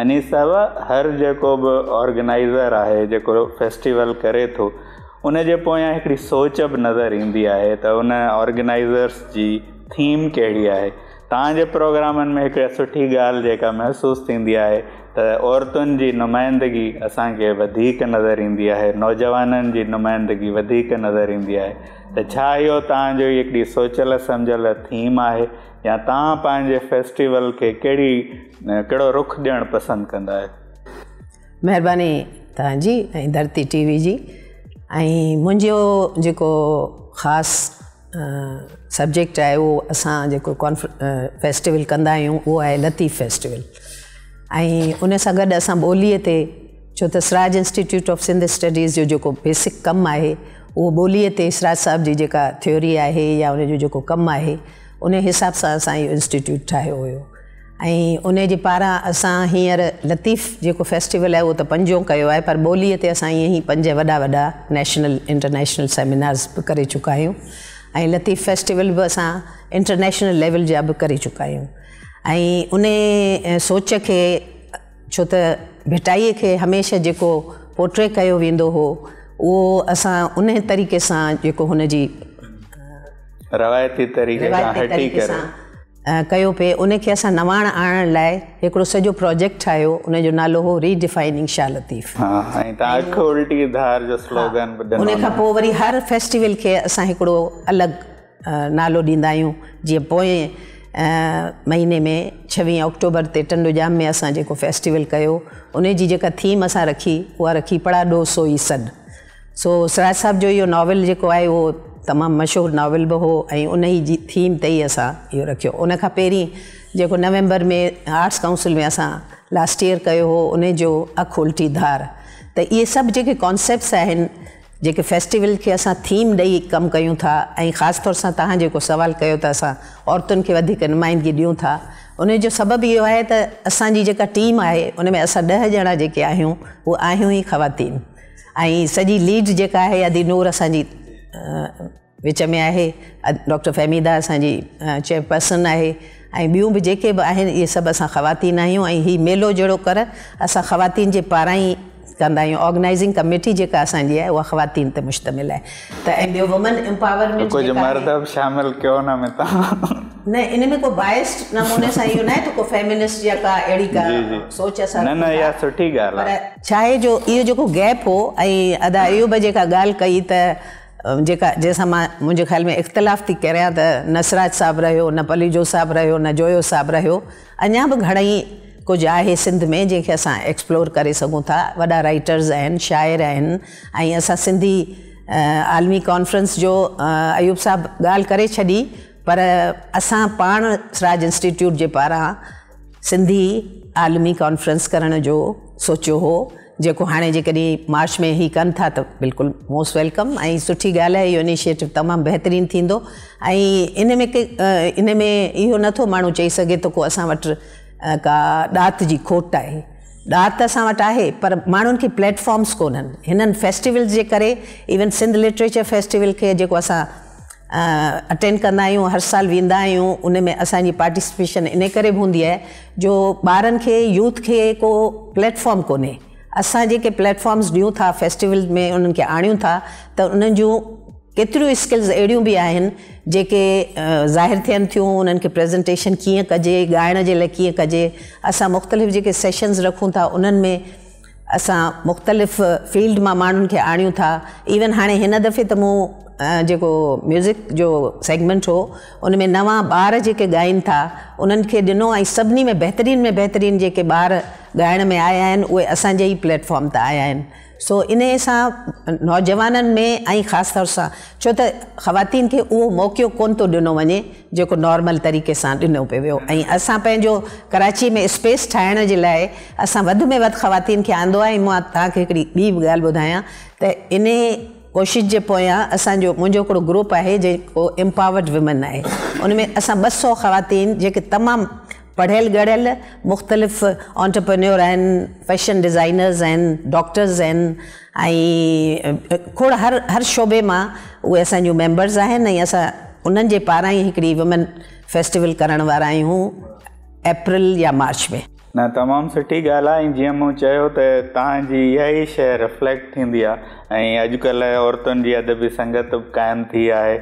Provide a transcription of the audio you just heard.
अने सवा हर जो भी ऑर्गेनाइज़र है जो फेस्टिवल करे तो उनके पोया सोच भी नज़र इंदी है तो उन ऑर्गेनाइज़र्स की थीम कड़ी है तव्हांजे प्रोग्रामनि में हिकु सुठी ॻाल्हि जेका महसूसु थींदी आहे त औरतुनि जी नुमाइंदगी असांखे वधीक नज़र ईंदी आहे नौजवाननि जी नुमाइंदगी वधीक नज़र ईंदी आहे त छा इहो तव्हांजो हिकिड़ी सोचियल सम्झियल थीम आहे या तव्हां पंहिंजे फेस्टिवल खे कहिड़ी कहिड़ो रुख ॾियणु पसंदि कंदा आहियो महिरबानी तव्हांजी ऐं धरती टी जी ऐं मुंहिंजो जेको ख़ासि सब्जेक्ट आहे वो असां जेको कॉन्फ फेस्टिवल कंदा आहियूं उहो लतीफ़ फेस्टिवल उन गड अस असां ते छो तो सराज इंस्टिट्यूट ऑफ सिंध स्टडीज़ जो जो बेसिक कम है वो ॿोलीअ ते सराज साहिब जी जेका थ्योरी है या उन जो जेको उन हिसाब से अस इंस्टिट्यूट इंस्टीट्यूट ठाहियो हुयो उन पारा अस हिंसर लतीफ़ जो फेस्टिवल है वो तो पंजो किया है पर बोली ते असां पंज वा वा नेशनल इंटरनेशनल सेमिनार्स भी कर चुका लतीफ़ फेस्टिवल भी अस इंटरनेशनल लेवल जा बि करे चुका आहियूं ऐं उन सोच के छो त भिटाई के हमेशा जो पोट्रे वो हो उहो असां उन तरीक़े से जो हुनजी रवायती तरीक़े सां तरीके करे कयो पिए उन खे असां नवाण आणण लाइ हिकिड़ो सॼो प्रोजेक्ट ठाहियो उनजो नालो हो रीडिफाइनिंग शाह लतीफ़ उन खां पोइ वरी हर फेस्टिवल खे असां हिकिड़ो अलॻि नालो ॾींदा आहियूं जीअं पोएं महीने में छवीह अक्टूबर ते टंडो जाम में असां जेको फेस्टिवल कयो उन जी जेका थीम असां रखी उहा रखी पड़ा डो सोई सॾु सो सराज साहिब जो इहो नॉवेल जेको आहे उहो तमाम मशहूर नॉवल भी हो ऐं उन ई जी थीम ते ई असां इहो उन खां पहिरीं नवंबर में आर्ट्स काउंसिल में अस लास्ट ईयर कयो हो उन अख उल्टी धार त इहे सभु जेके कॉन्सेप्ट्स आहिनि फेस्टिवल के असां थीम ॾेई कमु कयूं था खास तौर से तव्हां जेको सुवालु कयो त नुमाइंदगी ॾियूं था उन जो सबबु इहो आहे त टीम है उन में असां ॾह ॼणा जेके आहियूं उहे आहियूं ई ख़वातीन लीड जेका आहे अदी नूर असांजी विच में है डॉक्टर फहमीदा असि चेयरपर्सन है बूं भी जे भी ये सब अस खीन आयो मेलो जड़ो कर अस खीन के पारा ही कंदा ऑर्गनइजिंग कमेटी जी असि है वह ख़वातीन से मुश्तमिल है वुमन एम्पावरमेंट न इन में को नमूने को फेमिनिस्ट या का का सोच जो इहो गैप हो अदा अयूब जेका गाल कई त जेका जंहिंसां मां मुंहिंजे ख़्याल में इख़्तिलाफ़ थी करियां त नसराज साहिबु रहियो न पलीजो साहिबु रहियो न जोयो साहिबु रहियो अञा बि घणेई कुझु आहे सिंध में जंहिंखे असां एक्सप्लोर करे सघूं था वॾा राइटर्स आहिनि शाइर आहिनि ऐं असां सिंधी आलमी कॉन्फ्रेंस जो अयूब साहबु ॻाल्हि करे छॾी पर असां पाण सराज इंस्टीट्यूट जे पारां सिंधी आलमी कॉन्फ्रेंस करण जो सोचियो हो जो हाँ जी मार्च में ही कन था तो बिल्कुल मोस्ट वेलकम ऐं सुठी ॻाल्हि आहे इहो इनिशिएटिव तमाम बेहतरीन थींदो ऐं इन में इन में इहो नथो माण्हू चई सघे त को असां वटि का ॾात जी खोट है दात असां वटि आहे पर माण्हुनि खे प्लेटफॉर्म्स कोन्हनि फेस्टिवल्स के करे इवन सिंध लिटरेचर फेस्टिवल के जेको असां अटेंड कंदा हर साल वेंदा आहियूं उन में असांजी पार्टिसिपेशन इन कर बि हूंदी आहे जो बार यूथ के को प्लेटफॉर्म कोन्हे असां जेके प्लेटफॉर्म्स ॾियूं था फेस्टिवल में उन्हनि खे आणियूं था त उन्हनि जूं स्किल्स अहिड़ियूं भी आहिनि जेके ज़ाहिर थियनि थियूं उन्हनि खे प्रेज़ेंटेशन कीअं कजे ॻाइण जे लाइ कीअं कजे असां मुख़्तलिफ़ जेके सेशन्स रखूं था उन्हनि में अस मुख़्तलिफ़ फील्ड में माण्हुनि खे आणियूं था इवन हाँ इन दफ़े तो मूं जेको म्यूज़िक जो सेगमेंट हो उन में नवां ॿार जेके ॻाइनि था उन्हनि खे ॾिनो में बेहतरीन में बेहतरीन जेके ॿार ॻाइण में आया आहिनि उहे असांजे प्लेटफॉर्म ते आया सो इन सा नौजवान में खास तौर से छो तो ख़वातीन के वो मौक़ो तो को दिनों वे जो नॉर्मल तरीक़े से ॾिनो पे वो असो कराची में स्पेस ठाहिण के लिए असां में वधि के खे आंदो आहे ऐं मां तव्हांखे हिकिड़ी ॿी इन कोशिश के पोया असो मुंहिंजो ग्रुप है जो एम्पावर्ड वुमेन आहे उन में असां सौ ख़वातीन जेके तमामु पढ़ियल गढ़ियल मुख़्तलिफ़ ऑन्टरप्रन्योर आहिनि फैशन डिज़ाइनर्स आहिनि डॉक्टर्स आहिनि ऐं खोड़ हर हर शोबे मां उहे असांजूं मेंबर्स आहिनि ऐं असां उन्हनि जे पारां ई हिकिड़ी वुमेन फेस्टिवल करण वारा आहियूं अप्रैल या मार्च में न तमामु सुठी ॻाल्हि आहे ऐं जीअं मूं चयो त तव्हांजी इहा ई शइ रिफ्लेक्ट थींदी आहे ऐं अॼुकल्ह औरतुनि जी अदबी संगत बि क़ाइमु थी आहे